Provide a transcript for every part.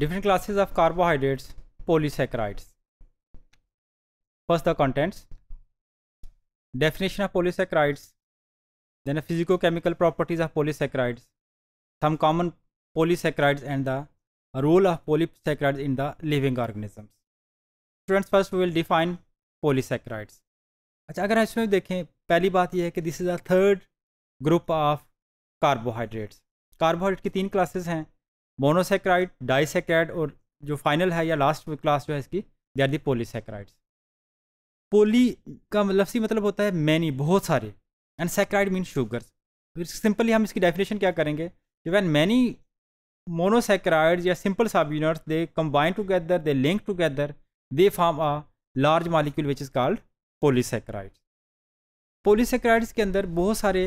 different classes of carbohydrates polysaccharides first the contents definition of polysaccharides then the physicochemical properties of polysaccharides some common polysaccharides and the role of polysaccharides in the living organisms students first we will define polysaccharides अच्छा अगर हम इसमें देखें पहली बात यह है कि this is a third group of carbohydrates carbohydrate की तीन क्लासेस हैं मोनोसेक्राइड डाइसेक्राइड और जो फाइनल है या लास्ट क्लास जो है इसकी दे आर दी पोलीसेक्राइड्स पोली का लफ्सी मतलब, मतलब होता है मैनी बहुत सारे एंड सेक्राइड मीन शुगर्स फिर सिंपली हम इसकी डेफिनेशन क्या करेंगे जो वैन मैनी मोनोसेक्राइड्स या simple sub units they combine together they link together they form a large molecule which is called polysaccharide polysaccharides के अंदर बहुत सारे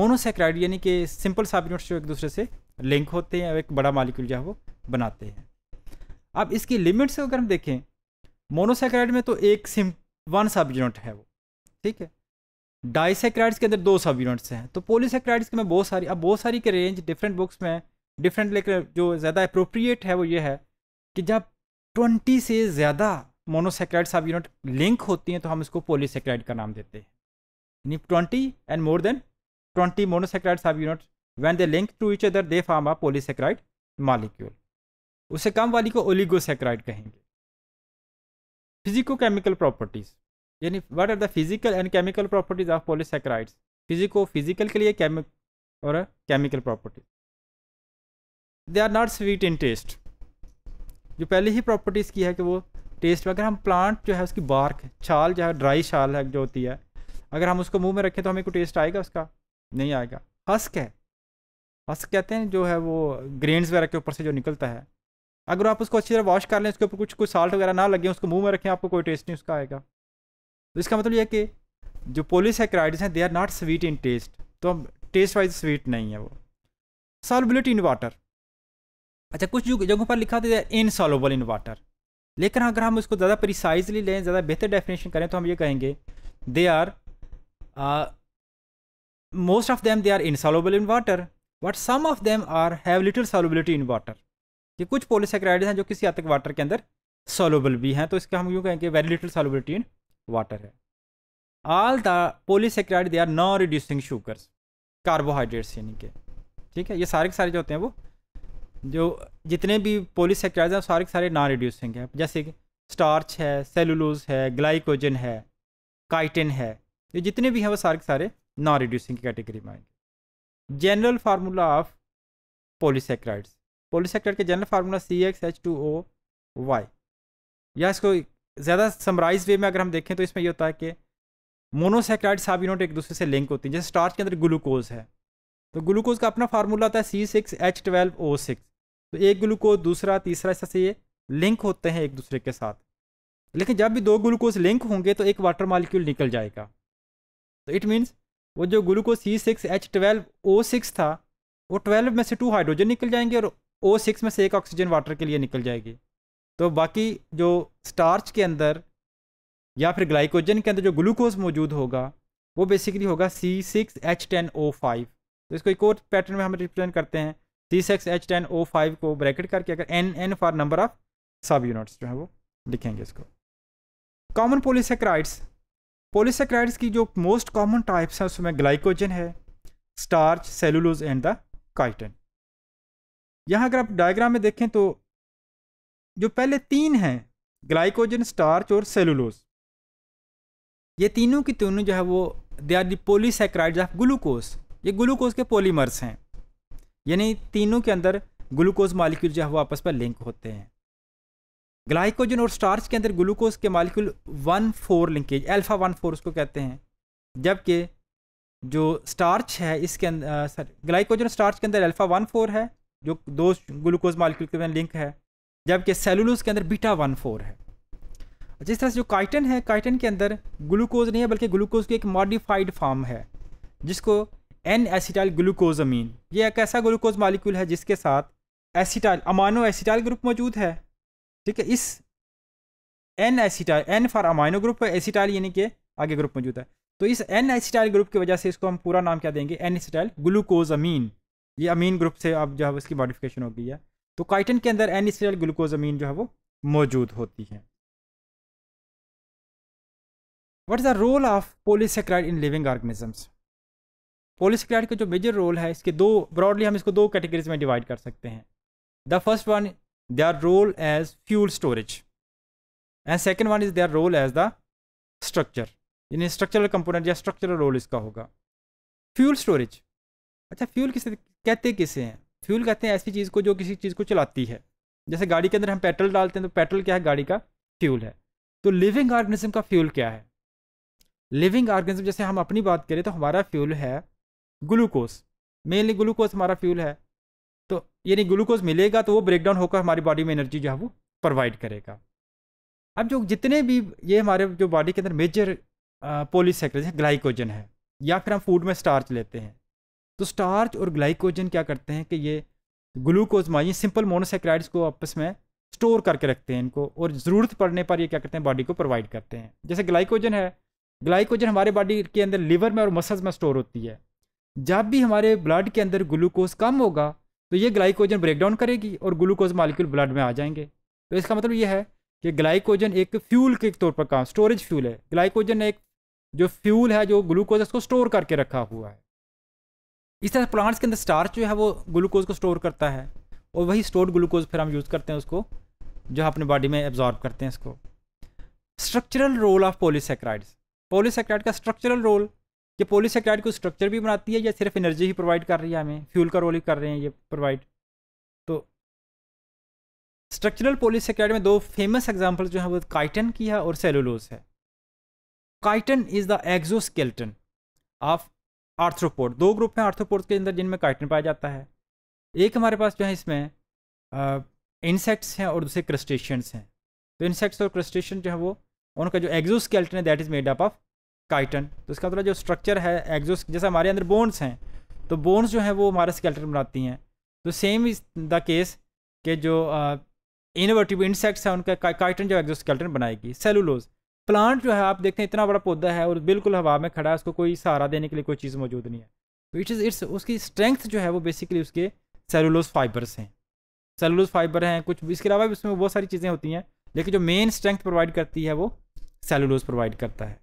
मोनोसेक्राइड यानी कि सिंपल सब यूनिट्स जो एक दूसरे से लिंक होते हैं एक बड़ा मालिक्यूल जो है वो बनाते हैं अब इसकी लिमिट्स अगर हम देखें मोनोसेक्राइड में तो एक सिम वन सब यूनिट है वो ठीक है डाइसेक्राइड्स के अंदर दो सब यूनिट्स हैं तो पोलीसेक्राइड्स के में बहुत सारी अब बहुत सारी के रेंज डिफरेंट बुक्स में डिफरेंट लेकर जो ज़्यादा अप्रोप्रिएट है वो ये है कि जब ट्वेंटी से ज़्यादा मोनोसेक्राइड सब यूनिट लिंक होती हैं तो हम इसको पोलीसेक्राइड का नाम देते हैं यानी twenty and more than twenty monosaccharide sub unit When they link to each other, they form a polysaccharide molecule. उससे कम वाली को ओलिगोसेक्राइड कहेंगे फिजिको केमिकल प्रॉपर्टीज यानी what are the physical and chemical properties of polysaccharides physico physical के लिए केमिक और chemical properties they are not sweet in taste जो पहले ही प्रॉपर्टीज़ की है कि वो टेस्ट अगर हम प्लांट जो है उसकी बार्क छाल जो है ड्राई छाल है जो होती है अगर हम उसको मुंह में रखें तो हमें कोई टेस्ट आएगा उसका नहीं आएगा हस्क है हंस कहते हैं जो है वो ग्रेन्स वगैरह के ऊपर से जो निकलता है अगर आप उसको अच्छी तरह वॉश कर लें उसके ऊपर कुछ कुछ साल्ट वगैरह ना लगे उसको मुंह में रखें आपको कोई टेस्ट नहीं उसका आएगा तो इसका मतलब यह कि जो पोलिसक्राइड्स हैं they are not sweet in taste तो हम टेस्ट वाइज स्वीट नहीं है वो सॉलबिलिटी इन वाटर अच्छा कुछ जगहों पर लिखा होता है इनसॉलेबल इन वाटर लेकिन अगर हम उसको ज़्यादा प्रिसाइजली लें ज़्यादा बेहतर डेफिनेशन करें तो हम ये कहेंगे they are most of them they are insoluble in water but some of them are have little solubility in water ये कुछ पोलिसक्राइड हैं जो किसी हद तक वाटर के अंदर सोलबल भी हैं तो इसका हम यूँ कहेंगे very little solubility in water है all the polysaccharide they are non reducing sugars carbohydrates यानी के ठीक है ये सारे के सारे जो होते हैं वो जो जितने भी पोलिसक्राइड हैं सारे के सारे नॉन रिड्यूसिंग हैं जैसे कि स्टार्च है सेलुलोज है ग्लाइकोजन है काइटिन है ये जितने भी हैं वो सारे के सारे नॉन रिड्यूसिंग की कैटेगरी में आएंगे general formula of polysaccharides polysaccharide के general formula C X H two O Y या इसको ज़्यादा समराइज वे में अगर हम देखें तो इसमें यह होता है कि मोनोसेक्राइड सब यूनिट एक दूसरे से लिंक होती हैं जैसे स्टार्च के अंदर ग्लूकोज है तो ग्लूकोज का अपना फार्मूला होता है C six H twelve O six तो एक ग्लूकोज दूसरा तीसरा ऐसा से ये लिंक होते हैं एक दूसरे के साथ लेकिन जब भी दो ग्लूकोज लिंक होंगे तो एक वाटर मालिक्यूल निकल जाएगा तो इट मीन्स वो जो glucose C six H twelve O six था वो ट्वेल्व में से टू हाइड्रोजन निकल जाएंगे और ओ सिक्स में से एक ऑक्सीजन वाटर के लिए निकल जाएगी तो बाकी जो स्टार्च के अंदर या फिर ग्लाइकोजन के अंदर जो ग्लूकोज मौजूद होगा वो बेसिकली होगा C six H ten O five तो इसको एक और पैटर्न में हम रिप्रेजेंट करते हैं C six H ten O five को ब्रैकेट करके अगर N N for number of sub units जो है वो लिखेंगे इसको कॉमन पोलिसक्राइड्स पोलिसक्राइड्स की जो मोस्ट कॉमन टाइप्स हैं उसमें ग्लाइकोजन है starch cellulose and the chitin यहाँ अगर आप डायग्राम में देखें तो जो पहले तीन हैं ग्लाइकोजन स्टार्च और सेलुलोज ये तीनों की तीनों जो है वो they are polysaccharide of glucose ये ग्लूकोज के पोलीमर्स हैं यानी तीनों के अंदर ग्लूकोज मालिक्यूल जो है वो आपस में लिंक होते हैं ग्लाइकोजन और स्टार्च के अंदर ग्लूकोज के molecule one four linkage alpha one four उसको कहते हैं जबकि जो स्टार्च है इसके अंदर सॉरी ग्लाइकोजन स्टार्च के अंदर अल्फा वन फोर है जो दो ग्लूकोज मालिक्यूल के लिंक है जबकि सेलुलोज के अंदर बीटा वन फोर है जिस अच्छा, तरह से जो काइटन है काइटन के अंदर ग्लूकोज नहीं है बल्कि ग्लूकोज की एक मॉडिफाइड फॉर्म है जिसको एन एसिटाइल अमीन ये एक ऐसा ग्लूकोज मालिक्यूल है जिसके साथ एसिटाइल अमानो एसिटाइल ग्रुप मौजूद है ठीक है इस N acetyl N for amino group है एसिटाइल यानी कि आगे ग्रुप मौजूद है तो इस एन एसिटाइल ग्रुप की वजह से इसको हम पूरा नाम क्या देंगे एन एसिटाइल ग्लूकोज अमीन ये अमीन ग्रुप से अब जो है उसकी मॉडिफिकेशन हो गई है तो काइटन के अंदर एन एसिटाइल ग्लूकोज अमीन जो है वो मौजूद होती है what is the role of polysaccharide in living organisms polysaccharide का जो मेजर रोल है इसके दो ब्रॉडली हम इसको दो कैटेगरीज में डिवाइड कर सकते हैं the first one their role as fuel storage and second one is their role as the structure यानी structural component या structural role इसका होगा fuel storage अच्छा फ्यूल किसे कहते किसे हैं फ्यूल कहते हैं ऐसी चीज़ को जो किसी चीज़ को चलाती है जैसे गाड़ी के अंदर हम पेट्रोल डालते हैं तो पेट्रोल क्या है गाड़ी का फ्यूल है तो लिविंग ऑर्गेनिज्म का फ्यूल क्या है लिविंग ऑर्गेनिज्म जैसे हम अपनी बात करें तो हमारा फ्यूल है ग्लूकोज मेनली ग्लूकोज हमारा फ्यूल है तो यानी ग्लूकोज मिलेगा तो वो ब्रेकडाउन होकर हमारी बॉडी में एनर्जी जो है वो प्रोवाइड करेगा अब जो जितने भी ये हमारे जो बॉडी के अंदर मेजर पोलिसैक्राइड है ग्लाइकोजन है या फिर हम फूड में स्टार्च लेते हैं तो स्टार्च और ग्लाइकोजन क्या करते हैं कि ये ग्लूकोज माँ सिंपल मोनोसेक्राइड्स को आपस में स्टोर करके रखते हैं इनको और ज़रूरत पड़ने पर ये क्या करते हैं बॉडी को प्रोवाइड करते हैं जैसे ग्लाइकोजन है ग्लाइकोजन हमारे बॉडी के अंदर लीवर में और मसल्स में स्टोर होती है जब भी हमारे ब्लड के अंदर ग्लूकोज कम होगा तो ये ग्लाइकोजन ब्रेकडाउन करेगी और ग्लूकोज मालिक्यूल ब्लड में आ जाएंगे तो इसका मतलब ये है कि ग्लाइकोजन एक फ्यूल के तौर पर काम स्टोरेज फ्यूल है ग्लाइकोजन एक जो फ्यूल है जो ग्लूकोज उसको स्टोर करके रखा हुआ है इस तरह प्लांट्स के अंदर स्टार्च जो है वो ग्लूकोज को स्टोर करता है और वही स्टोर्ड ग्लूकोज फिर हम यूज़ करते हैं उसको जो अपने बॉडी में एब्जॉर्ब करते हैं इसको structural role of polysaccharides polysaccharide का स्ट्रक्चरल रोल कि पोलिसेक्राइड को स्ट्रक्चर भी बनाती है या सिर्फ एनर्जी ही प्रोवाइड कर रही है हमें फ्यूल का रोल ही कर रहे हैं ये प्रोवाइड तो स्ट्रक्चरल पोलिसेक्राइड में दो फेमस एग्जाम्पल जो है वो काइटन की है और सेलुलोज है chitin is the exoskeleton of arthropod दो ग्रुप हैं आर्थ्रोपोड के अंदर जिनमें काइटन पाया जाता है एक हमारे पास जो है इसमें इंसेक्ट्स हैं और दूसरे क्रस्टेशियंस हैं तो इंसेक्ट्स और क्रस्टेशन जो है वो उनका जो एग्जोस्केल्टन है that is made up of chitin तो इसका मतलब जो स्ट्रक्चर है एग्जोस जैसे हमारे अंदर बोन्स हैं तो बोन्स जो हैं वो हमारा स्केल्टन बनाती हैं तो सेम इज द केस के जो इनोवेटिव इंसेक्ट्स हैं उनका काइटन जो एग्जोस्केल्टन बनाएगी सेलुलोज प्लांट जो है आप देखते हैं इतना बड़ा पौधा है और बिल्कुल हवा में खड़ा है उसको कोई सहारा देने के लिए कोई चीज़ मौजूद नहीं है तो इट इज़ इट्स उसकी स्ट्रेंथ जो है वो बेसिकली उसके सेलुलोज फाइबर्स हैं सेलुलोज फाइबर हैं कुछ इसके अलावा भी उसमें बहुत सारी चीज़ें होती हैं लेकिन जो मेन स्ट्रेंथ प्रोवाइड करती है वो सेलुलोज प्रोवाइड करता है